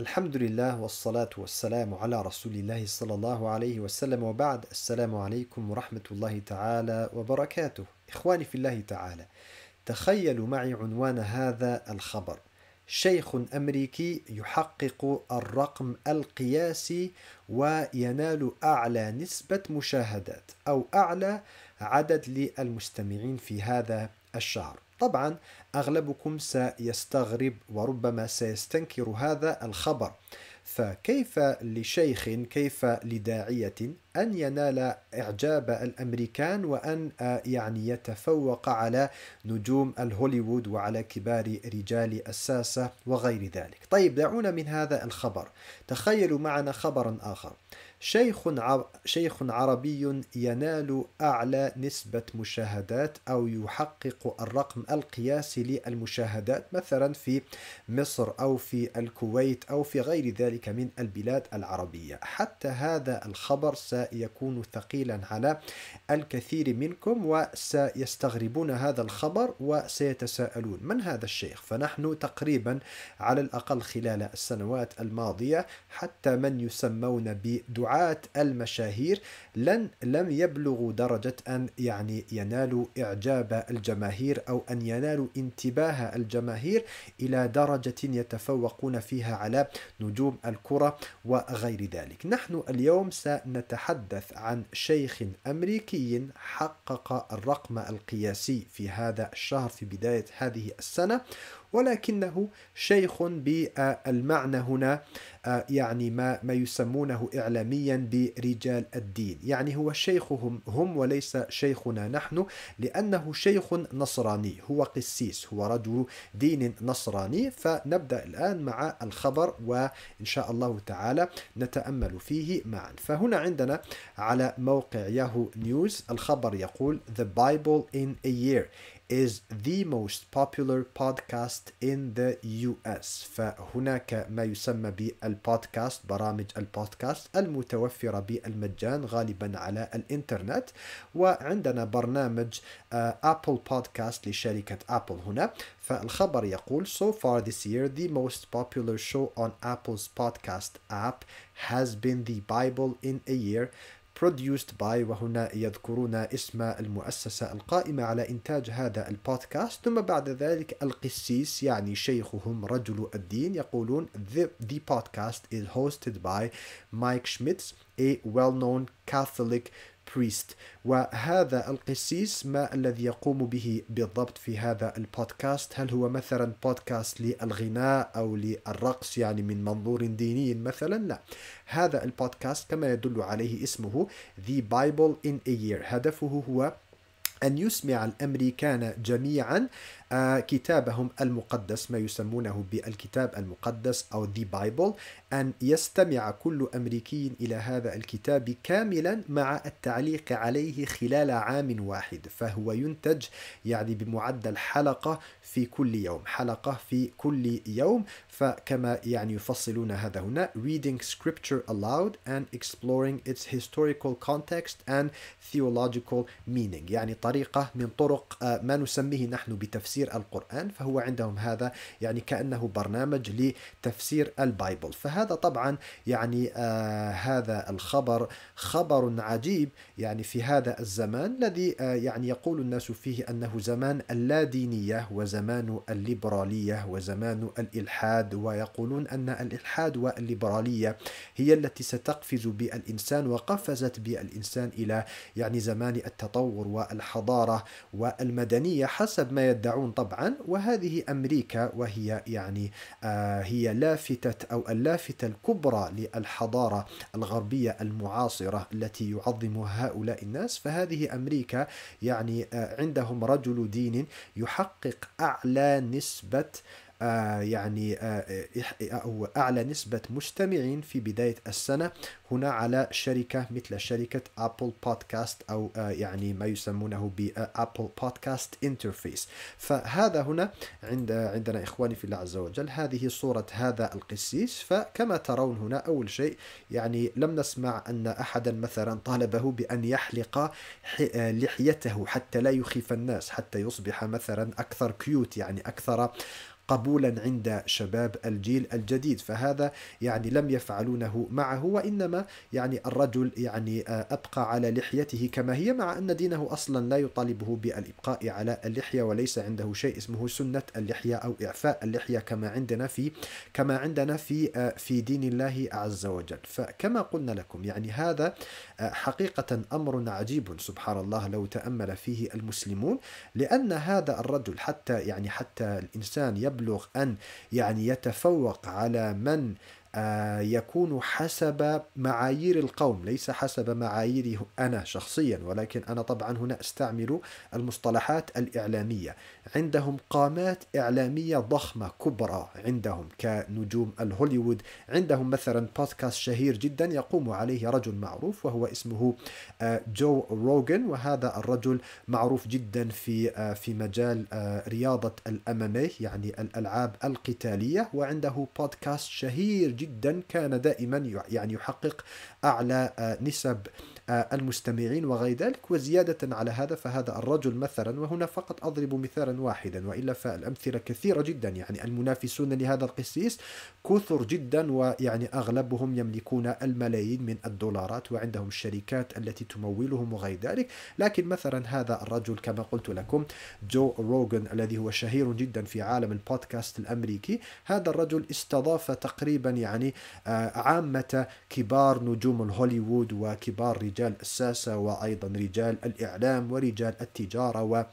الحمد لله والصلاة والسلام على رسول الله صلى الله عليه وسلم وبعد السلام عليكم ورحمة الله تعالى وبركاته إخواني في الله تعالى تخيلوا معي عنوان هذا الخبر شيخ أمريكي يحقق الرقم القياسي وينال أعلى نسبة مشاهدات أو أعلى عدد للمستمعين في هذا الشهر طبعا اغلبكم سيستغرب وربما سيستنكر هذا الخبر فكيف لشيخ كيف لداعيه ان ينال اعجاب الامريكان وان يعني يتفوق على نجوم الهوليوود وعلى كبار رجال الساسه وغير ذلك طيب دعونا من هذا الخبر تخيلوا معنا خبرا اخر شيخ شيخ عربي ينال أعلى نسبة مشاهدات أو يحقق الرقم القياسي للمشاهدات مثلا في مصر أو في الكويت أو في غير ذلك من البلاد العربية حتى هذا الخبر سيكون ثقيلا على الكثير منكم وسيستغربون هذا الخبر وسيتساءلون من هذا الشيخ فنحن تقريبا على الأقل خلال السنوات الماضية حتى من يسمون بدعاء المشاهير لن لم يبلغوا درجة أن يعني ينالوا إعجاب الجماهير أو أن ينالوا انتباه الجماهير إلى درجة يتفوقون فيها على نجوم الكرة وغير ذلك نحن اليوم سنتحدث عن شيخ أمريكي حقق الرقم القياسي في هذا الشهر في بداية هذه السنة ولكنه شيخ بالمعنى هنا آه، يعني ما ما يسمونه إعلاميا برجال الدين يعني هو شيخهم هم وليس شيخنا نحن لأنه شيخ نصراني هو قسيس هو رجل دين نصراني فنبدأ الآن مع الخبر وإن شاء الله تعالى نتأمل فيه معا فهنا عندنا على موقع ياهو نيوز الخبر يقول The Bible in a year is the most popular podcast in the US فهناك ما يسمى بالبودكاست برامج البودكاست المتوفرة بالمجان غالبا على الانترنت وعندنا برنامج أبل آه، بودكاست لشركة أبل هنا فالخبر يقول so far this year the most popular show on Apple's podcast app has been the Bible in a year produced by وهنا يذكرون اسم المؤسسة القائمة على إنتاج هذا البودكاست ثم بعد ذلك القسيس يعني شيخهم رجل الدين يقولون the, the podcast is hosted by Mike Schmitz a well-known Catholic priest وهذا القسيس ما الذي يقوم به بالضبط في هذا البودكاست هل هو مثلا بودكاست للغناء أو للرقص يعني من منظور ديني مثلا لا هذا البودكاست كما يدل عليه اسمه The Bible in a Year هدفه هو أن يسمع الأمريكان جميعا كتابهم المقدس ما يسمونه بالكتاب المقدس أو The Bible أن يستمع كل أمريكي إلى هذا الكتاب كاملا مع التعليق عليه خلال عام واحد فهو ينتج يعني بمعدل حلقة في كل يوم حلقة في كل يوم فكما يعني يفصلون هذا هنا reading scripture aloud and exploring its historical context and theological meaning يعني طريقة من طرق آه، ما نسميه نحن بتفسير تفسير القرآن فهو عندهم هذا يعني كأنه برنامج لتفسير البايبل فهذا طبعا يعني آه هذا الخبر خبر عجيب يعني في هذا الزمان الذي آه يعني يقول الناس فيه أنه زمان اللادينية وزمان الليبرالية وزمان الإلحاد ويقولون أن الإلحاد والليبرالية هي التي ستقفز بالإنسان وقفزت بالإنسان إلى يعني زمان التطور والحضارة والمدنية حسب ما يدعون طبعا وهذه أمريكا وهي يعني آه، هي لافتة أو اللافتة الكبرى للحضارة الغربية المعاصرة التي يعظم هؤلاء الناس فهذه أمريكا يعني آه، عندهم رجل دين يحقق أعلى نسبة آه، يعني آه، آه، أو أعلى نسبة مستمعين في بداية السنة هنا على شركة مثل شركة أبل بودكاست أو يعني ما يسمونه بأبل بودكاست انترفيس فهذا هنا عند عندنا إخواني في الله عز وجل هذه صورة هذا القسيس فكما ترون هنا أول شيء يعني لم نسمع أن أحدا مثلا طالبه بأن يحلق لحيته حتى لا يخيف الناس حتى يصبح مثلا أكثر كيوت يعني أكثر قبولا عند شباب الجيل الجديد فهذا يعني لم يفعلونه معه وإنما يعني الرجل يعني آه، أبقى على لحيته كما هي مع أن دينه أصلا لا يطالبه بالإبقاء على اللحية وليس عنده شيء اسمه سنة اللحية أو إعفاء اللحية كما عندنا في كما عندنا في آه، في دين الله عز وجل فكما قلنا لكم يعني هذا آه، حقيقة أمر عجيب سبحان الله لو تأمل فيه المسلمون لأن هذا الرجل حتى يعني حتى الإنسان يبقى يبلغ أن يعني يتفوق على من آه، يكون حسب معايير القوم ليس حسب معاييري أنا شخصيا ولكن أنا طبعا هنا أستعمل المصطلحات الإعلامية عندهم قامات إعلامية ضخمة كبرى عندهم كنجوم الهوليوود عندهم مثلا بودكاست شهير جدا يقوم عليه رجل معروف وهو اسمه آه، جو روغن وهذا الرجل معروف جدا في آه، في مجال رياضة الأمامي إيه، يعني الألعاب القتالية وعنده بودكاست شهير جدا جدا كان دائما يعني يحقق أعلى آه، نسب آه، المستمعين وغير ذلك وزيادة على هذا فهذا الرجل مثلا وهنا فقط أضرب مثالا واحدا وإلا فالأمثلة كثيرة جدا يعني المنافسون لهذا القسيس كثر جدا ويعني أغلبهم يملكون الملايين من الدولارات وعندهم الشركات التي تمولهم وغير ذلك لكن مثلا هذا الرجل كما قلت لكم جو روغن الذي هو شهير جدا في عالم البودكاست الأمريكي هذا الرجل استضاف تقريبا يعني آه، عامة كبار نجوم الهوليوود وكبار رجال الساسة وأيضا رجال الإعلام ورجال التجارة و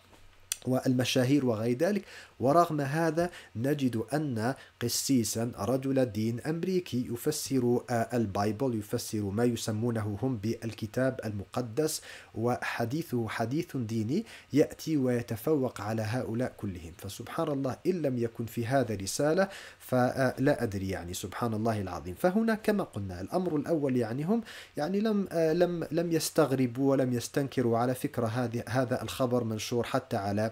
والمشاهير وغير ذلك ورغم هذا نجد أن قسيسا رجل دين أمريكي يفسر آه، البايبل يفسر ما يسمونه هم بالكتاب المقدس وحديثه حديث ديني يأتي ويتفوق على هؤلاء كلهم فسبحان الله إن لم يكن في هذا رسالة فلا آه، أدري يعني سبحان الله العظيم فهنا كما قلنا الأمر الأول يعني هم يعني لم آه، لم لم يستغربوا ولم يستنكروا على فكرة هذه هذا الخبر منشور حتى على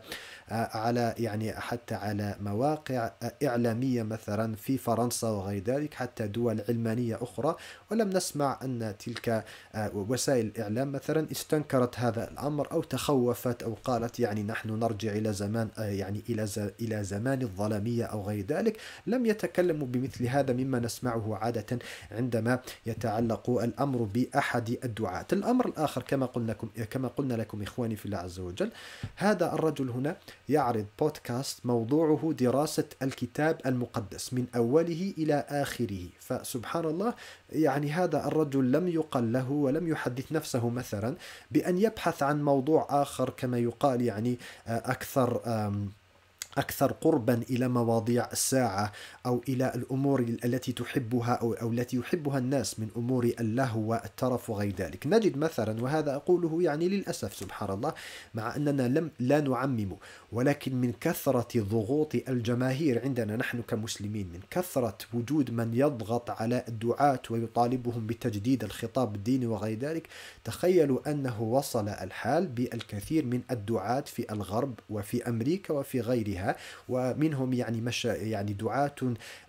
على يعني حتى على مواقع إعلامية مثلا في فرنسا وغير ذلك حتى دول علمانية أخرى ولم نسمع أن تلك آه، وسائل الإعلام مثلا استنكرت هذا الأمر أو تخوفت أو قالت يعني نحن نرجع إلى زمان آه، يعني إلى إلى زمان الظلمية أو غير ذلك لم يتكلموا بمثل هذا مما نسمعه عادة عندما يتعلق الأمر بأحد الدعاة الأمر الآخر كما قلنا لكم كما قلنا لكم إخواني في الله عز وجل هذا الرجل هنا يعرض بودكاست موضوعه دراسة الكتاب المقدس من أوله إلى آخره فسبحان الله يعني هذا الرجل لم يقل له ولم يحدث نفسه مثلا بأن يبحث عن موضوع آخر كما يقال يعني آه، أكثر أكثر قربا إلى مواضيع الساعة أو إلى الأمور التي تحبها أو, أو التي يحبها الناس من أمور اللهو والترف وغير ذلك نجد مثلا وهذا أقوله يعني للأسف سبحان الله مع أننا لم لا نعمم ولكن من كثرة ضغوط الجماهير عندنا نحن كمسلمين من كثرة وجود من يضغط على الدعاة ويطالبهم بتجديد الخطاب الديني وغير ذلك تخيلوا أنه وصل الحال بالكثير من الدعاة في الغرب وفي أمريكا وفي غيرها ومنهم يعني مشا يعني دعاة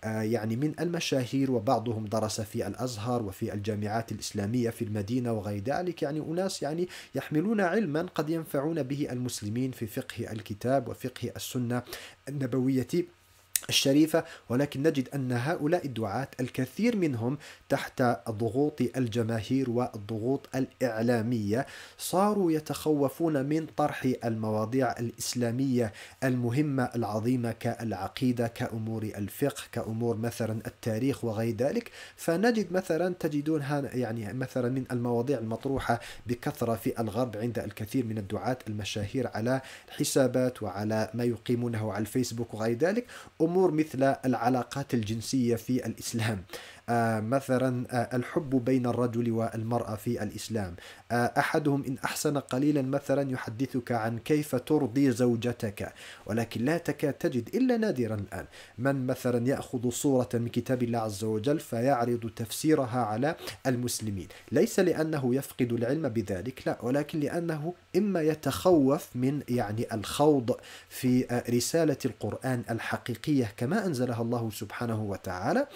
آه، يعني من المشاهير وبعضهم درس في الأزهر وفي الجامعات الإسلامية في المدينة وغير ذلك يعني أناس يعني يحملون علما قد ينفعون به المسلمين في فقه الكتاب وفقه السنة النبوية الشريفة ولكن نجد أن هؤلاء الدعاة الكثير منهم تحت ضغوط الجماهير والضغوط الإعلامية صاروا يتخوفون من طرح المواضيع الإسلامية المهمة العظيمة كالعقيدة كأمور الفقه كأمور مثلا التاريخ وغير ذلك فنجد مثلا تجدون يعني مثلا من المواضيع المطروحة بكثرة في الغرب عند الكثير من الدعاة المشاهير على الحسابات وعلى ما يقيمونه على الفيسبوك وغير ذلك أمور مثل العلاقات الجنسية في الإسلام آه، مثلا آه، الحب بين الرجل والمرأة في الإسلام آه، أحدهم إن أحسن قليلا مثلا يحدثك عن كيف ترضي زوجتك ولكن لا تكاد تجد إلا نادرا الآن من مثلا يأخذ صورة من كتاب الله عز وجل فيعرض تفسيرها على المسلمين ليس لأنه يفقد العلم بذلك لا ولكن لأنه إما يتخوف من يعني الخوض في رسالة القرآن الحقيقية كما أنزلها الله سبحانه وتعالى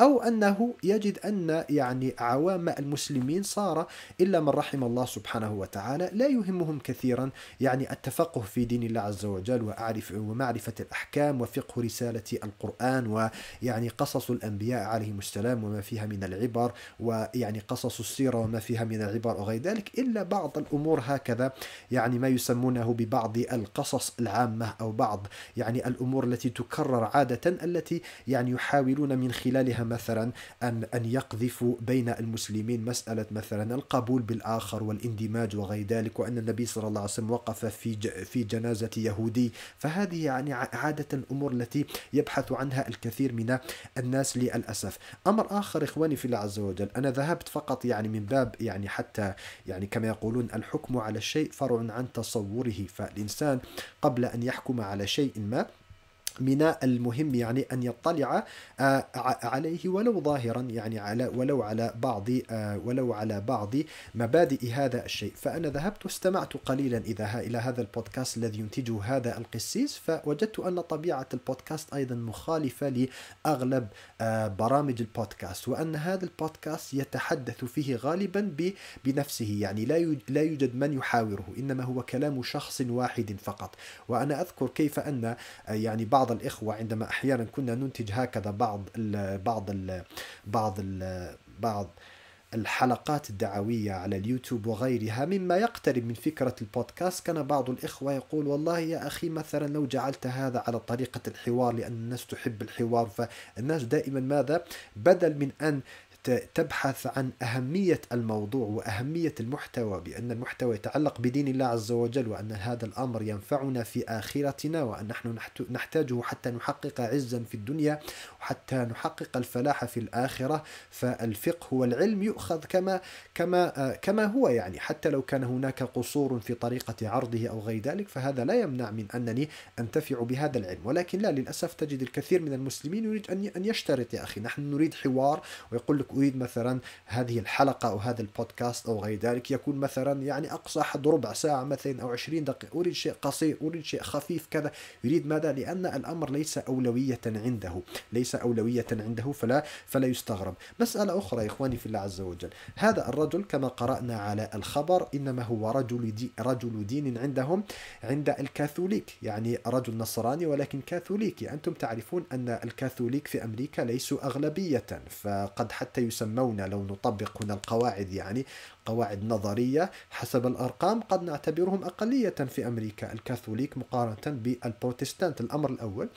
أو أنه يجد أن يعني عوام المسلمين صار إلا من رحم الله سبحانه وتعالى لا يهمهم كثيرا يعني التفقه في دين الله عز وجل وأعرف ومعرفة الأحكام وفقه رسالة القرآن ويعني قصص الأنبياء عليهم السلام وما فيها من العبر ويعني قصص السيرة وما فيها من العبر وغير ذلك إلا بعض الأمور هكذا يعني ما يسمونه ببعض القصص العامة أو بعض يعني الأمور التي تكرر عادة التي يعني يحاولون من خلالها مثلا أن أن يقذفوا بين المسلمين مسألة مثلا القبول بالآخر والاندماج وغير ذلك وأن النبي صلى الله عليه وسلم وقف في في جنازة يهودي فهذه يعني عادة الأمور التي يبحث عنها الكثير من الناس للأسف أمر آخر إخواني في الله عز وجل أنا ذهبت فقط يعني من باب يعني حتى يعني كما يقولون الحكم على الشيء فرع عن تصوره فالإنسان قبل أن يحكم على شيء ما من المهم يعني أن يطلع آه، عليه ولو ظاهرا يعني على ولو على بعض آه، ولو على بعض مبادئ هذا الشيء فأنا ذهبت واستمعت قليلا إذا إلى هذا البودكاست الذي ينتجه هذا القسيس فوجدت أن طبيعة البودكاست أيضا مخالفة لأغلب آه، برامج البودكاست وأن هذا البودكاست يتحدث فيه غالبا بنفسه يعني لا لا يوجد من يحاوره إنما هو كلام شخص واحد فقط وأنا أذكر كيف أن يعني بعض بعض الاخوه عندما احيانا كنا ننتج هكذا بعض الـ بعض الـ بعض الـ بعض الحلقات الدعويه على اليوتيوب وغيرها مما يقترب من فكره البودكاست كان بعض الاخوه يقول والله يا اخي مثلا لو جعلت هذا على طريقه الحوار لان الناس تحب الحوار فالناس دائما ماذا بدل من ان تبحث عن أهمية الموضوع وأهمية المحتوى بأن المحتوى يتعلق بدين الله عز وجل وأن هذا الأمر ينفعنا في آخرتنا وأن نحن نحتاجه حتى نحقق عزا في الدنيا وحتى نحقق الفلاح في الآخرة فالفقه والعلم يؤخذ كما كما آه، كما هو يعني حتى لو كان هناك قصور في طريقة عرضه أو غير ذلك فهذا لا يمنع من أنني أنتفع بهذا العلم ولكن لا للأسف تجد الكثير من المسلمين يريد أن يشترط يا أخي نحن نريد حوار ويقول لك أريد مثلا هذه الحلقة أو هذا البودكاست أو غير ذلك يكون مثلا يعني أقصى حد ربع ساعة مثلا أو 20 دقيقة أريد شيء قصير أريد شيء خفيف كذا يريد ماذا لأن الأمر ليس أولوية عنده ليس أولوية عنده فلا فلا يستغرب مسألة أخرى يا إخواني في الله عز وجل هذا الرجل كما قرأنا على الخبر إنما هو رجل دي رجل دين عندهم عند الكاثوليك يعني رجل نصراني ولكن كاثوليكي أنتم تعرفون أن الكاثوليك في أمريكا ليسوا أغلبية فقد حتى يسمون لو نطبق هنا القواعد يعني قواعد نظرية حسب الأرقام قد نعتبرهم أقلية في أمريكا الكاثوليك مقارنة بالبروتستانت الأمر الأول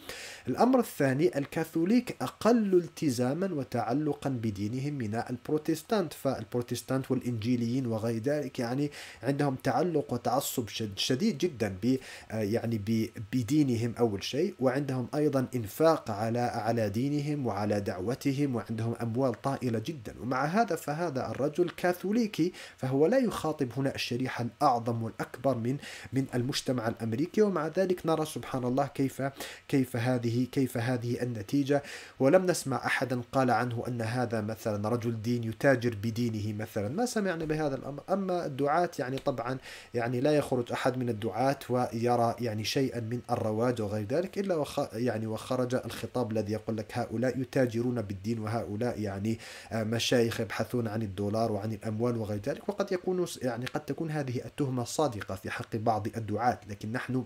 الأمر الثاني الكاثوليك أقل التزاما وتعلقا بدينهم من البروتستانت فالبروتستانت والإنجيليين وغير ذلك يعني عندهم تعلق وتعصب شديد جدا ب آه، يعني بدينهم أول شيء وعندهم أيضا إنفاق على على دينهم وعلى دعوتهم وعندهم أموال طائلة جدا ومع هذا فهذا الرجل كاثوليكي فهو لا يخاطب هنا الشريحة الأعظم والأكبر من من المجتمع الأمريكي ومع ذلك نرى سبحان الله كيف كيف هذه كيف هذه النتيجة ولم نسمع أحدا قال عنه أن هذا مثلا رجل دين يتاجر بدينه مثلا ما سمعنا بهذا الأمر أما الدعاة يعني طبعا يعني لا يخرج أحد من الدعاة ويرى يعني شيئا من الرواج وغير ذلك إلا وخ يعني وخرج الخطاب الذي يقول لك هؤلاء يتاجرون بالدين وهؤلاء يعني آه، مشايخ يبحثون عن الدولار وعن الأموال وغير ذلك ذلك وقد يكون يعني قد تكون هذه التهمة صادقة في حق بعض الدعاة لكن نحن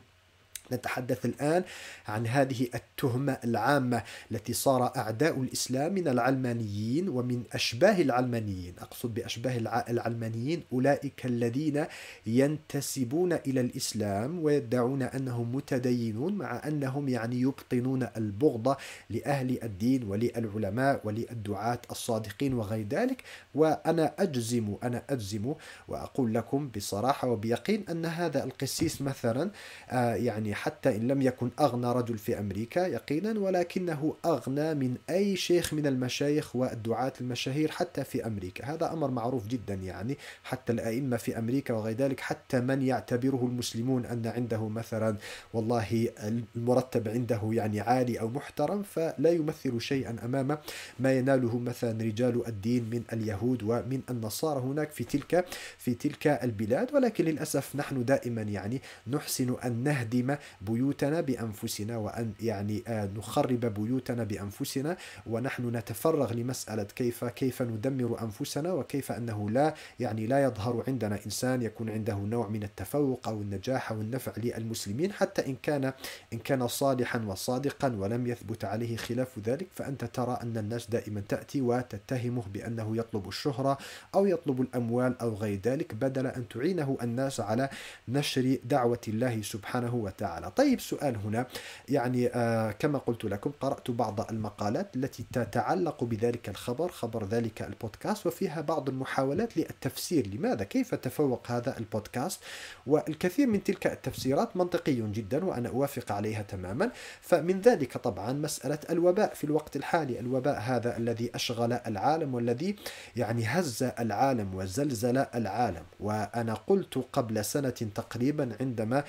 نتحدث الآن عن هذه التهمة العامة التي صار أعداء الإسلام من العلمانيين ومن أشباه العلمانيين أقصد بأشباه العلمانيين أولئك الذين ينتسبون إلى الإسلام ويدعون أنهم متدينون مع أنهم يعني يبطنون البغضة لأهل الدين وللعلماء وللدعاة الصادقين وغير ذلك وأنا أجزم أنا أجزم وأقول لكم بصراحة وبيقين أن هذا القسيس مثلا آه، يعني حتى إن لم يكن أغنى رجل في أمريكا يقينا ولكنه أغنى من أي شيخ من المشايخ والدعاة المشاهير حتى في أمريكا هذا أمر معروف جدا يعني حتى الأئمة في أمريكا وغير ذلك حتى من يعتبره المسلمون أن عنده مثلا والله المرتب عنده يعني عالي أو محترم فلا يمثل شيئا أمام ما يناله مثلا رجال الدين من اليهود ومن النصارى هناك في تلك في تلك البلاد ولكن للأسف نحن دائما يعني نحسن أن نهدم بيوتنا بأنفسنا وأن يعني آه، نخرب بيوتنا بأنفسنا ونحن نتفرغ لمسألة كيف كيف ندمر أنفسنا وكيف أنه لا يعني لا يظهر عندنا إنسان يكون عنده نوع من التفوق أو النجاح أو النفع للمسلمين حتى إن كان إن كان صالحا وصادقا ولم يثبت عليه خلاف ذلك فأنت ترى أن الناس دائما تأتي وتتهمه بأنه يطلب الشهرة أو يطلب الأموال أو غير ذلك بدل أن تعينه الناس على نشر دعوة الله سبحانه وتعالى تعالى طيب سؤال هنا يعني آه، كما قلت لكم قرأت بعض المقالات التي تتعلق بذلك الخبر خبر ذلك البودكاست وفيها بعض المحاولات للتفسير لماذا كيف تفوق هذا البودكاست والكثير من تلك التفسيرات منطقي جدا وأنا أوافق عليها تماما فمن ذلك طبعا مسألة الوباء في الوقت الحالي الوباء هذا الذي أشغل العالم والذي يعني هز العالم وزلزل العالم وأنا قلت قبل سنة تقريبا عندما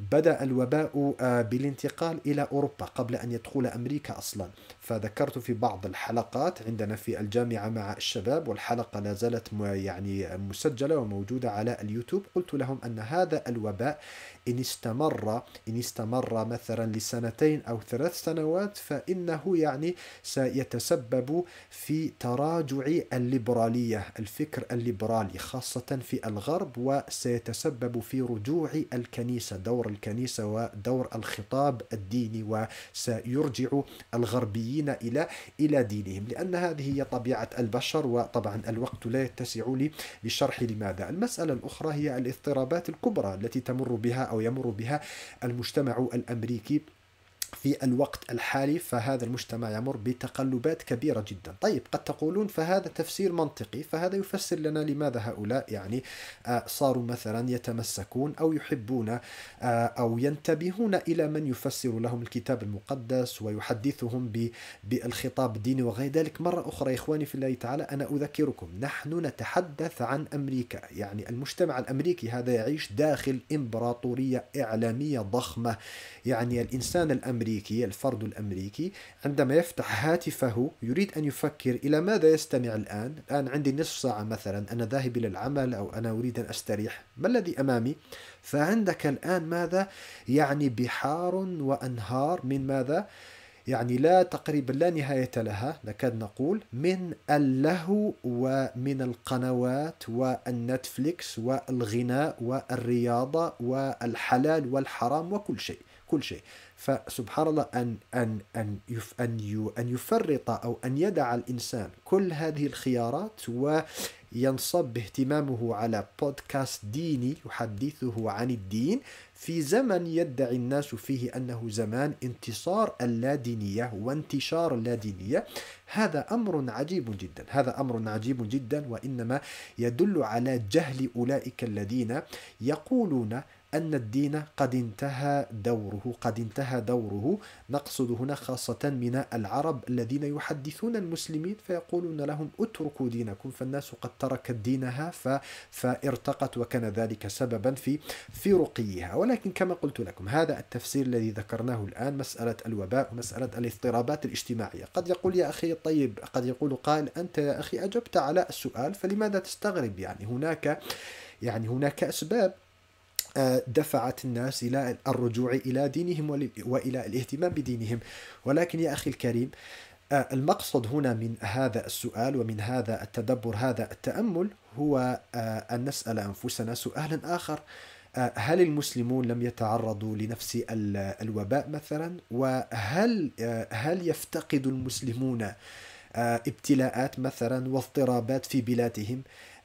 بدأ الوباء الغباء آه، بالانتقال إلى أوروبا قبل أن يدخل أمريكا أصلا فذكرت في بعض الحلقات عندنا في الجامعة مع الشباب والحلقة لا زالت يعني مسجلة وموجودة على اليوتيوب قلت لهم أن هذا الوباء إن استمر إن استمر مثلا لسنتين أو ثلاث سنوات فإنه يعني سيتسبب في تراجع الليبرالية الفكر الليبرالي خاصة في الغرب وسيتسبب في رجوع الكنيسة دور الكنيسة ودور الخطاب الديني وسيرجع الغربيين إلى إلى دينهم لأن هذه هي طبيعة البشر وطبعا الوقت لا يتسع لي لشرح لماذا المسألة الأخرى هي الاضطرابات الكبرى التي تمر بها أو أو يمر بها المجتمع الأمريكي في الوقت الحالي فهذا المجتمع يمر بتقلبات كبيرة جدا طيب قد تقولون فهذا تفسير منطقي فهذا يفسر لنا لماذا هؤلاء يعني آه، صاروا مثلا يتمسكون أو يحبون آه، أو ينتبهون إلى من يفسر لهم الكتاب المقدس ويحدثهم بالخطاب الديني وغير ذلك مرة أخرى إخواني في الله تعالى أنا أذكركم نحن نتحدث عن أمريكا يعني المجتمع الأمريكي هذا يعيش داخل إمبراطورية إعلامية ضخمة يعني الإنسان الأمريكي الأمريكي الفرد الأمريكي عندما يفتح هاتفه يريد أن يفكر إلى ماذا يستمع الآن الآن عندي نصف ساعة مثلا أنا ذاهب إلى العمل أو أنا أريد أن أستريح ما الذي أمامي فعندك الآن ماذا يعني بحار وأنهار من ماذا يعني لا تقريبا لا نهاية لها نكاد نقول من اللهو ومن القنوات والنتفليكس والغناء والرياضة والحلال والحرام وكل شيء كل شيء فسبحان الله أن أن أن يف أن أن يفرط أو أن يدع الإنسان كل هذه الخيارات وينصب اهتمامه على بودكاست ديني يحدثه عن الدين في زمن يدعي الناس فيه أنه زمان انتصار اللادينية وانتشار اللادينية هذا أمر عجيب جدا هذا أمر عجيب جدا وإنما يدل على جهل أولئك الذين يقولون أن الدين قد انتهى دوره قد انتهى دوره نقصد هنا خاصة من العرب الذين يحدثون المسلمين فيقولون لهم اتركوا دينكم فالناس قد تركت دينها فارتقت وكان ذلك سببا في في رقيها ولكن كما قلت لكم هذا التفسير الذي ذكرناه الآن مسألة الوباء ومسألة الاضطرابات الاجتماعية قد يقول يا أخي طيب قد يقول قائل أنت يا أخي أجبت على السؤال فلماذا تستغرب يعني هناك يعني هناك أسباب آه، دفعت الناس إلى الرجوع إلى دينهم وإلى الاهتمام بدينهم ولكن يا أخي الكريم آه، المقصد هنا من هذا السؤال ومن هذا التدبر هذا التأمل هو آه، أن نسأل أنفسنا سؤالا آخر هل المسلمون لم يتعرضوا لنفس الوباء مثلا وهل هل يفتقد المسلمون ابتلاءات مثلا واضطرابات في بلادهم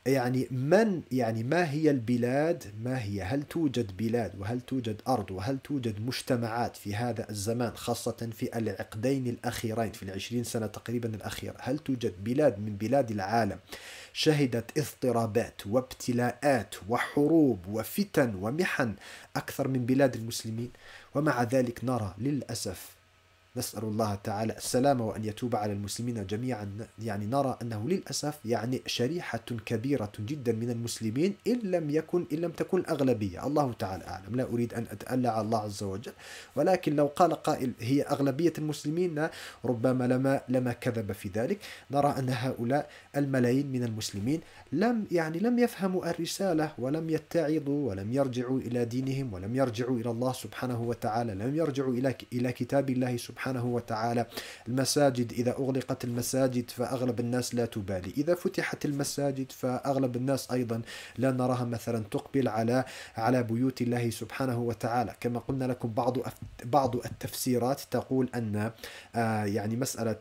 يعني من يعني ما هي البلاد ما هي هل توجد بلاد وهل توجد أرض وهل توجد مجتمعات في هذا الزمان خاصة في العقدين الأخيرين في العشرين سنة تقريبا الأخيرة هل توجد بلاد من بلاد العالم شهدت اضطرابات وابتلاءات وحروب وفتن ومحن أكثر من بلاد المسلمين ومع ذلك نرى للأسف نسأل الله تعالى السلامة وأن يتوب على المسلمين جميعا يعني نرى أنه للأسف يعني شريحة كبيرة جدا من المسلمين إن لم يكن إن لم تكن الأغلبية الله تعالى أعلم لا أريد أن أتألى على الله عز وجل ولكن لو قال قائل هي أغلبية المسلمين ربما لما لما كذب في ذلك نرى أن هؤلاء الملايين من المسلمين لم يعني لم يفهموا الرسالة ولم يتعظوا ولم يرجعوا إلى دينهم ولم يرجعوا إلى الله سبحانه وتعالى لم يرجعوا إلى إلى كتاب الله سبحانه سبحانه وتعالى المساجد إذا أغلقت المساجد فأغلب الناس لا تبالي إذا فتحت المساجد فأغلب الناس أيضا لا نراها مثلا تقبل على على بيوت الله سبحانه وتعالى كما قلنا لكم بعض بعض التفسيرات تقول أن آه، يعني مسألة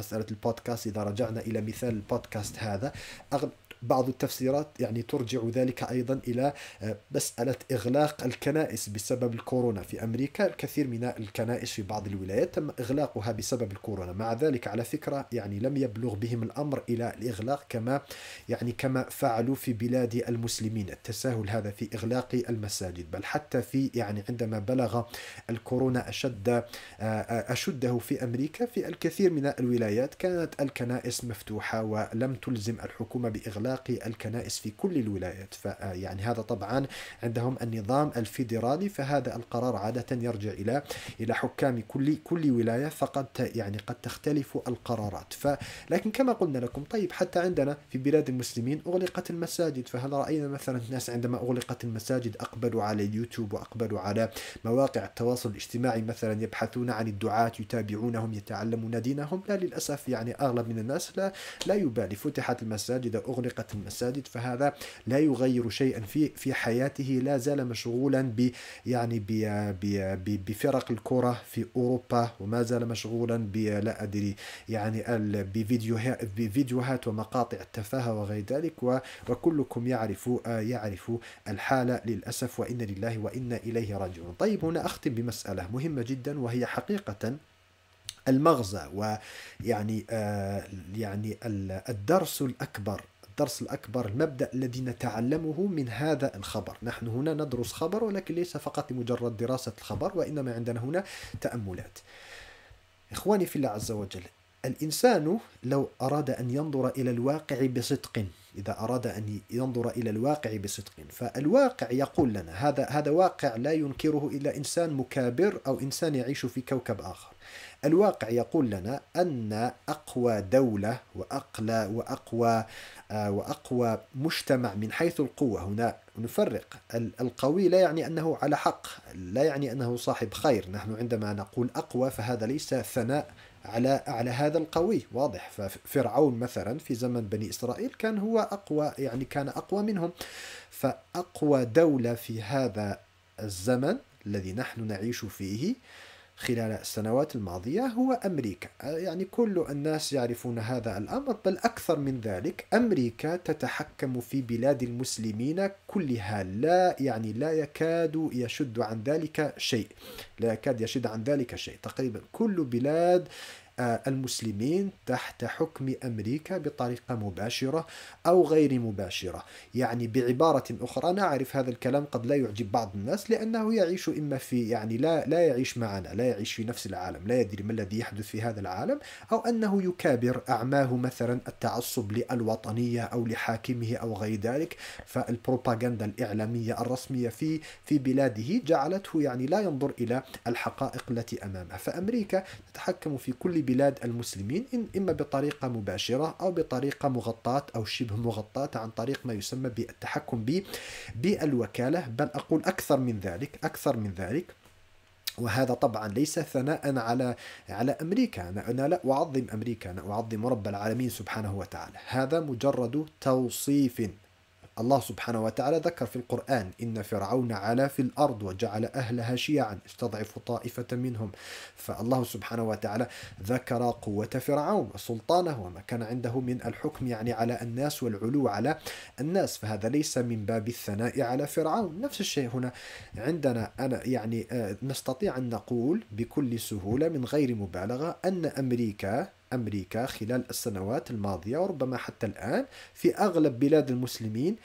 مسألة البودكاست إذا رجعنا إلى مثال البودكاست هذا أغلب بعض التفسيرات يعني ترجع ذلك أيضا إلى آه، مسألة إغلاق الكنائس بسبب الكورونا في أمريكا الكثير من الكنائس في بعض الولايات تم إغلاقها بسبب الكورونا مع ذلك على فكرة يعني لم يبلغ بهم الأمر إلى الإغلاق كما يعني كما فعلوا في بلاد المسلمين التساهل هذا في إغلاق المساجد بل حتى في يعني عندما بلغ الكورونا أشد آه، آه، أشده في أمريكا في الكثير من الولايات كانت الكنائس مفتوحة ولم تلزم الحكومة بإغلاق باقي الكنائس في كل الولايات فيعني هذا طبعا عندهم النظام الفيدرالي فهذا القرار عادة يرجع إلى إلى حكام كل كل ولاية فقد يعني قد تختلف القرارات ف لكن كما قلنا لكم طيب حتى عندنا في بلاد المسلمين أغلقت المساجد فهل رأينا مثلا الناس عندما أغلقت المساجد أقبلوا على اليوتيوب وأقبلوا على مواقع التواصل الاجتماعي مثلا يبحثون عن الدعاة يتابعونهم يتعلمون دينهم لا للأسف يعني أغلب من الناس لا لا يبالي فتحت المساجد أغلقت حديقة المساجد فهذا لا يغير شيئا في في حياته لا زال مشغولا ب يعني ب ب بفرق الكرة في أوروبا وما زال مشغولا ب لا أدري يعني بفيديوهات بفيديوهات ومقاطع التفاهة وغير ذلك وكلكم يعرف آه، يعرف الحالة للأسف وإن لله وإنا إليه راجعون طيب هنا أختم بمسألة مهمة جدا وهي حقيقة المغزى ويعني آه يعني الدرس الأكبر الدرس الأكبر المبدأ الذي نتعلمه من هذا الخبر نحن هنا ندرس خبر ولكن ليس فقط لمجرد دراسة الخبر وإنما عندنا هنا تأملات إخواني في الله عز وجل الإنسان لو أراد أن ينظر إلى الواقع بصدق إذا أراد أن ينظر إلى الواقع بصدق فالواقع يقول لنا هذا هذا واقع لا ينكره إلا إنسان مكابر أو إنسان يعيش في كوكب آخر الواقع يقول لنا أن أقوى دولة وأقلى وأقوى آه، وأقوى مجتمع من حيث القوة هنا نفرق القوي لا يعني أنه على حق لا يعني أنه صاحب خير نحن عندما نقول أقوى فهذا ليس ثناء على على هذا القوي واضح ففرعون مثلا في زمن بني اسرائيل كان هو اقوى يعني كان اقوى منهم فاقوى دوله في هذا الزمن الذي نحن نعيش فيه خلال السنوات الماضية هو أمريكا أه، يعني كل الناس يعرفون هذا الأمر بل أكثر من ذلك أمريكا تتحكم في بلاد المسلمين كلها لا يعني لا يكاد يشد عن ذلك شيء لا يكاد يشد عن ذلك شيء تقريبا كل بلاد المسلمين تحت حكم أمريكا بطريقة مباشرة أو غير مباشرة يعني بعبارة أخرى نعرف هذا الكلام قد لا يعجب بعض الناس لأنه يعيش إما في يعني لا, لا يعيش معنا لا يعيش في نفس العالم لا يدري ما الذي يحدث في هذا العالم أو أنه يكابر أعماه مثلا التعصب للوطنية أو لحاكمه أو غير ذلك فالبروباغندا الإعلامية الرسمية في في بلاده جعلته يعني لا ينظر إلى الحقائق التي أمامه فأمريكا تتحكم في كل بلاد المسلمين إما بطريقة مباشرة أو بطريقة مغطاة أو شبه مغطاة عن طريق ما يسمى بالتحكم بالوكالة بل أقول أكثر من ذلك أكثر من ذلك وهذا طبعا ليس ثناء على على امريكا انا انا لا اعظم امريكا انا اعظم رب العالمين سبحانه وتعالى هذا مجرد توصيف الله سبحانه وتعالى ذكر في القرآن إن فرعون علا في الأرض وجعل أهلها شيعا استضعف طائفة منهم فالله سبحانه وتعالى ذكر قوة فرعون وسلطانه وما كان عنده من الحكم يعني على الناس والعلو على الناس فهذا ليس من باب الثناء على فرعون نفس الشيء هنا عندنا أنا يعني آه، نستطيع أن نقول بكل سهولة من غير مبالغة أن أمريكا أمريكا خلال السنوات الماضية وربما حتى الآن في أغلب بلاد المسلمين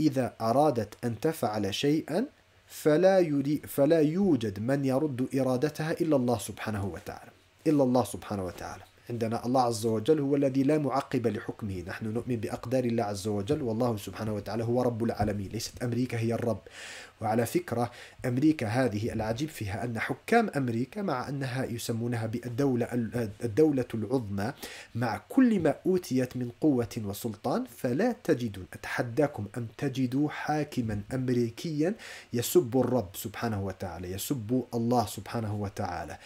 إذا أرادت أن تفعل شيئا فلا, يري فلا يوجد من يرد إرادتها إلا الله سبحانه وتعالى إلا الله سبحانه وتعالى عندنا الله عز وجل هو الذي لا معقب لحكمه نحن نؤمن بأقدار الله عز وجل والله سبحانه وتعالى هو رب العالمين ليست أمريكا هي الرب وعلى فكرة أمريكا هذه العجيب فيها أن حكام أمريكا مع أنها يسمونها بالدولة الدولة العظمى مع كل ما أوتيت من قوة وسلطان فلا تجدون أتحداكم أن تجدوا حاكما أمريكيا يسب الرب سبحانه وتعالى يسب الله سبحانه وتعالى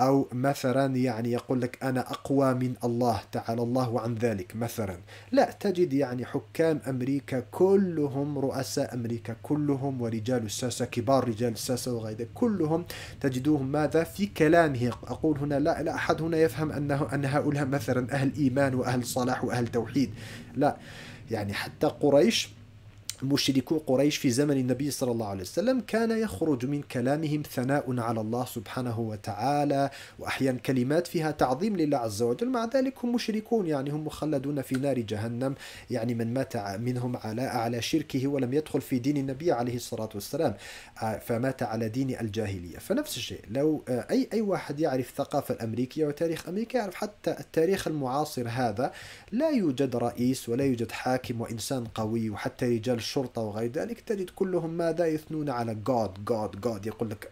أو مثلا يعني يقول لك أنا أقوى من الله تعالى الله عن ذلك مثلا لا تجد يعني حكام أمريكا كلهم رؤساء أمريكا كلهم ورجال الساسة كبار رجال الساسة وغير كلهم تجدوهم ماذا في كلامه أقول هنا لا, لا أحد هنا يفهم أنه أن هؤلاء مثلا أهل إيمان وأهل صلاح وأهل توحيد لا يعني حتى قريش مشركو قريش في زمن النبي صلى الله عليه وسلم كان يخرج من كلامهم ثناء على الله سبحانه وتعالى وأحيانا كلمات فيها تعظيم لله عز وجل مع ذلك هم مشركون يعني هم مخلدون في نار جهنم يعني من مات منهم على على شركه ولم يدخل في دين النبي عليه الصلاة والسلام آه، فمات على دين الجاهلية فنفس الشيء لو آه، أي أي واحد يعرف الثقافة الأمريكية وتاريخ أمريكا يعرف حتى التاريخ المعاصر هذا لا يوجد رئيس ولا يوجد حاكم وإنسان قوي وحتى رجال الشرطه وغير ذلك تجد كلهم ماذا يثنون على جاد جاد جاد يقول لك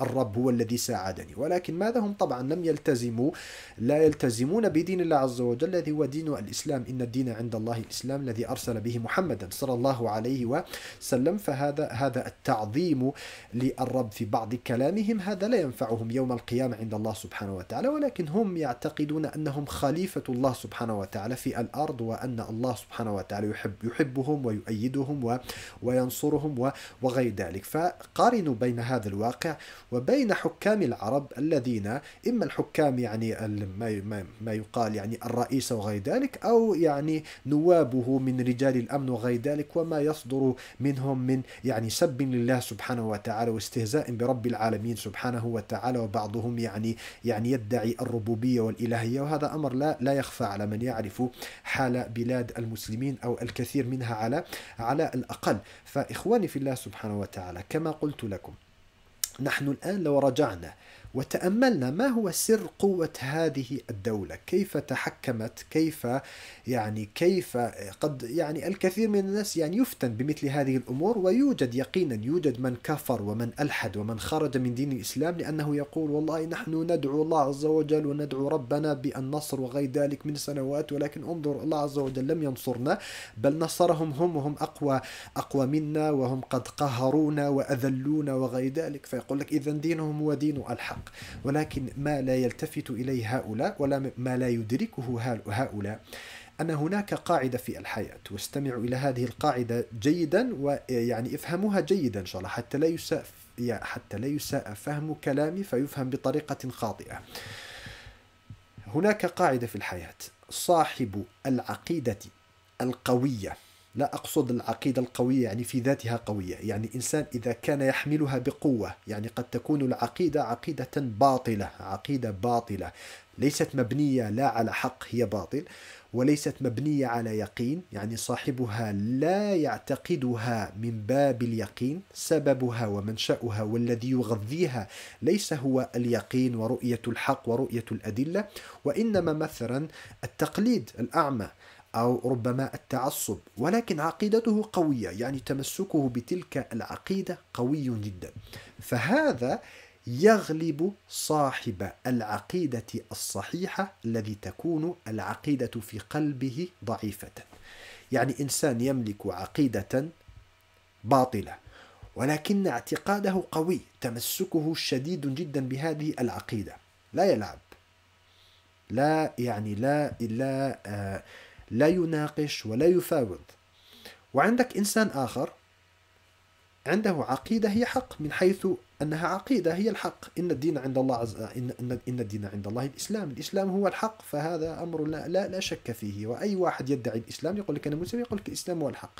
الرب هو الذي ساعدني ولكن ماذا هم طبعا لم يلتزموا لا يلتزمون بدين الله عز وجل الذي هو دين الاسلام ان الدين عند الله الاسلام الذي ارسل به محمدا صلى الله عليه وسلم فهذا هذا التعظيم للرب في بعض كلامهم هذا لا ينفعهم يوم القيامه عند الله سبحانه وتعالى ولكن هم يعتقدون انهم خليفه الله سبحانه وتعالى في الارض وان الله سبحانه وتعالى يحب يحبهم ويؤيدهم ويؤيدهم و... وينصرهم و... وغير ذلك فقارنوا بين هذا الواقع وبين حكام العرب الذين إما الحكام يعني ما, ما يقال يعني الرئيس وغير ذلك أو يعني نوابه من رجال الأمن وغير ذلك وما يصدر منهم من يعني سب لله سبحانه وتعالى واستهزاء برب العالمين سبحانه وتعالى وبعضهم يعني يعني يدعي الربوبية والإلهية وهذا أمر لا لا يخفى على من يعرف حال بلاد المسلمين أو الكثير منها على على الأقل فإخواني في الله سبحانه وتعالى كما قلت لكم نحن الآن لو رجعنا وتأملنا ما هو سر قوة هذه الدولة كيف تحكمت كيف يعني كيف قد يعني الكثير من الناس يعني يفتن بمثل هذه الأمور ويوجد يقينا يوجد من كفر ومن ألحد ومن خرج من دين الإسلام لأنه يقول والله نحن ندعو الله عز وجل وندعو ربنا بالنصر وغير ذلك من سنوات ولكن انظر الله عز وجل لم ينصرنا بل نصرهم هم وهم أقوى أقوى منا وهم قد قهرونا وأذلونا وغير ذلك فيقول لك إذا دينهم هو دين الحق الحق ولكن ما لا يلتفت إليه هؤلاء ولا ما لا يدركه هؤلاء أن هناك قاعدة في الحياة واستمعوا إلى هذه القاعدة جيدا ويعني افهموها جيدا إن شاء الله حتى لا يساء حتى لا يساء فهم كلامي فيفهم بطريقة خاطئة هناك قاعدة في الحياة صاحب العقيدة القوية لا أقصد العقيدة القوية يعني في ذاتها قوية يعني الإنسان إذا كان يحملها بقوة يعني قد تكون العقيدة عقيدة باطلة عقيدة باطلة ليست مبنية لا على حق هي باطل وليست مبنية على يقين يعني صاحبها لا يعتقدها من باب اليقين سببها ومنشأها والذي يغذيها ليس هو اليقين ورؤية الحق ورؤية الأدلة وإنما مثلا التقليد الأعمى أو ربما التعصب ولكن عقيدته قوية يعني تمسكه بتلك العقيدة قوي جدا فهذا يغلب صاحب العقيدة الصحيحة الذي تكون العقيدة في قلبه ضعيفة يعني إنسان يملك عقيدة باطلة ولكن اعتقاده قوي تمسكه شديد جدا بهذه العقيدة لا يلعب لا يعني لا لا آه، لا يناقش ولا يفاوض وعندك إنسان آخر عنده عقيدة هي حق من حيث أنها عقيدة هي الحق إن الدين عند الله عز إن, إن, الدين عند الله الإسلام الإسلام هو الحق فهذا أمر لا, لا, لا شك فيه وأي واحد يدعي الإسلام يقول لك أنا مسلم يقول لك الإسلام هو الحق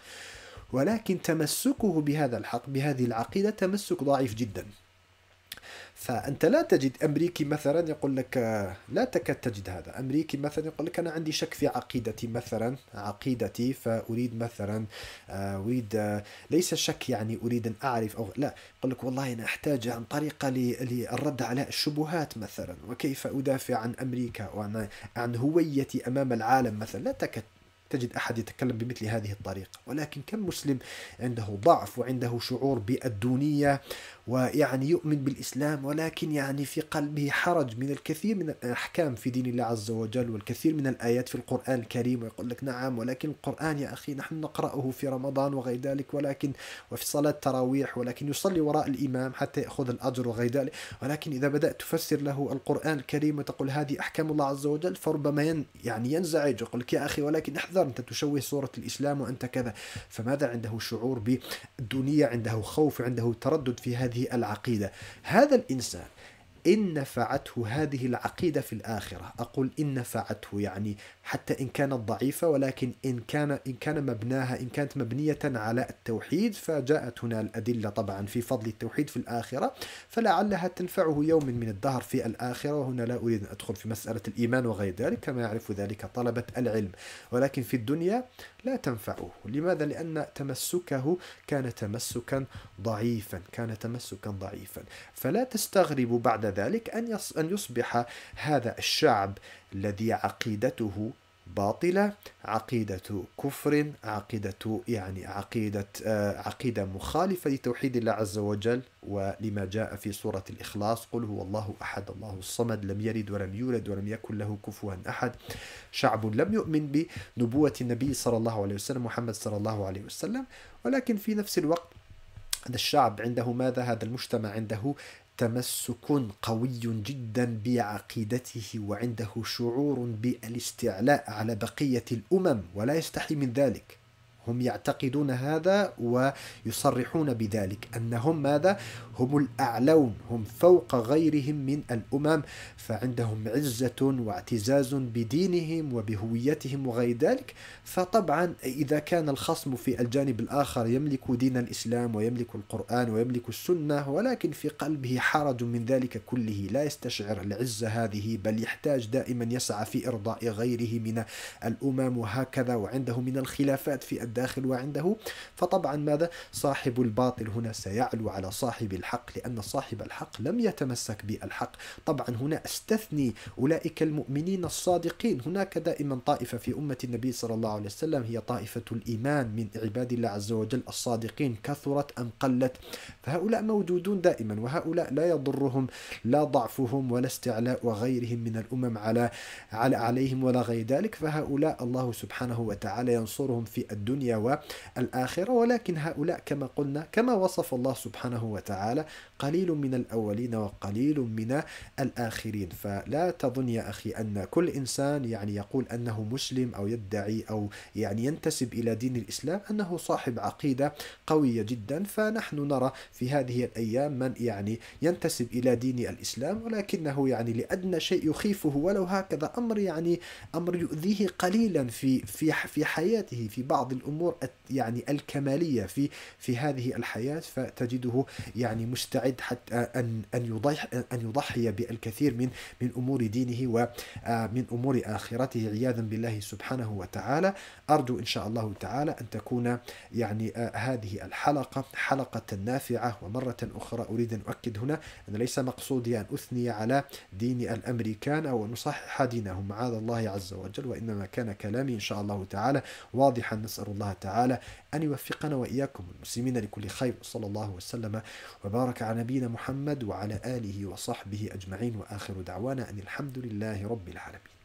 ولكن تمسكه بهذا الحق بهذه العقيدة تمسك ضعيف جدا فانت لا تجد امريكي مثلا يقول لك لا تكاد تجد هذا امريكي مثلا يقول لك انا عندي شك في عقيدتي مثلا عقيدتي فاريد مثلا آه، اريد آه، ليس شك يعني اريد ان اعرف او لا يقول لك والله انا احتاج عن طريقه للرد على الشبهات مثلا وكيف ادافع عن امريكا وعن عن هويتي امام العالم مثلا لا تكاد تجد احد يتكلم بمثل هذه الطريقه ولكن كم مسلم عنده ضعف وعنده شعور بالدونيه ويعني يؤمن بالإسلام ولكن يعني في قلبه حرج من الكثير من الأحكام في دين الله عز وجل والكثير من الآيات في القرآن الكريم ويقول لك نعم ولكن القرآن يا أخي نحن نقرأه في رمضان وغير ذلك ولكن وفي صلاة التراويح ولكن يصلي وراء الإمام حتى يأخذ الأجر وغير ذلك ولكن إذا بدأت تفسر له القرآن الكريم وتقول هذه أحكام الله عز وجل فربما ين يعني ينزعج يقول لك يا أخي ولكن احذر أنت تشوه صورة الإسلام وأنت كذا فماذا عنده شعور بالدنيا عنده خوف عنده تردد في هذه هذه العقيدة هذا الإنسان إن نفعته هذه العقيدة في الآخرة أقول إن نفعته يعني حتى إن كانت ضعيفة ولكن إن كان إن كان مبناها إن كانت مبنية على التوحيد فجاءت هنا الأدلة طبعا في فضل التوحيد في الآخرة فلعلها تنفعه يوم من الدهر في الآخرة وهنا لا أريد أن أدخل في مسألة الإيمان وغير ذلك كما يعرف ذلك طلبة العلم ولكن في الدنيا لا تنفعه لماذا؟ لأن تمسكه كان تمسكا ضعيفا كان تمسكا ضعيفا فلا تستغرب بعد ذلك أن أن يصبح هذا الشعب الذي عقيدته باطلة عقيدة كفر عقيدة يعني عقيدة آه، عقيدة مخالفة لتوحيد الله عز وجل ولما جاء في سورة الإخلاص قل هو الله أحد الله الصمد لم يلد ولم يولد ولم يكن له كفوا أحد شعب لم يؤمن بنبوة النبي صلى الله عليه وسلم محمد صلى الله عليه وسلم ولكن في نفس الوقت هذا الشعب عنده ماذا هذا المجتمع عنده تمسك قوي جدا بعقيدته وعنده شعور بالاستعلاء على بقيه الامم ولا يستحي من ذلك هم يعتقدون هذا ويصرحون بذلك انهم ماذا هم الأعلون هم فوق غيرهم من الأمم فعندهم عزة واعتزاز بدينهم وبهويتهم وغير ذلك فطبعا إذا كان الخصم في الجانب الآخر يملك دين الإسلام ويملك القرآن ويملك السنة ولكن في قلبه حرج من ذلك كله لا يستشعر العزة هذه بل يحتاج دائما يسعى في إرضاء غيره من الأمم وهكذا وعنده من الخلافات في الداخل وعنده فطبعا ماذا صاحب الباطل هنا سيعلو على صاحب الحق الحق لأن صاحب الحق لم يتمسك بالحق طبعا هنا استثني أولئك المؤمنين الصادقين هناك دائما طائفة في أمة النبي صلى الله عليه وسلم هي طائفة الإيمان من عباد الله عز وجل الصادقين كثرت أم قلت فهؤلاء موجودون دائما وهؤلاء لا يضرهم لا ضعفهم ولا استعلاء وغيرهم من الأمم على, على عليهم ولا غير ذلك فهؤلاء الله سبحانه وتعالى ينصرهم في الدنيا والآخرة ولكن هؤلاء كما قلنا كما وصف الله سبحانه وتعالى Natale قليل من الأولين وقليل من الآخرين فلا تظن يا أخي أن كل إنسان يعني يقول أنه مسلم أو يدعي أو يعني ينتسب إلى دين الإسلام أنه صاحب عقيدة قوية جدا فنحن نرى في هذه الأيام من يعني ينتسب إلى دين الإسلام ولكنه يعني لأدنى شيء يخيفه ولو هكذا أمر يعني أمر يؤذيه قليلا في في في حياته في بعض الأمور يعني الكمالية في في هذه الحياة فتجده يعني مستعد مستعد حتى أن أن يضحي أن يضحي بالكثير من من أمور دينه ومن آه، أمور آخرته عياذا بالله سبحانه وتعالى أرجو إن شاء الله تعالى أن تكون يعني آه، هذه الحلقة حلقة نافعة ومرة أخرى أريد أن أؤكد هنا أن ليس مقصودي أن أثني على دين الأمريكان أو أن أصحح دينهم معاذ الله عز وجل وإنما كان كلامي إن شاء الله تعالى واضحا نسأل الله تعالى أن يوفقنا وإياكم المسلمين لكل خير صلى الله وسلم وبارك على نبينا محمد وعلى آله وصحبه أجمعين وآخر دعوانا أن الحمد لله رب العالمين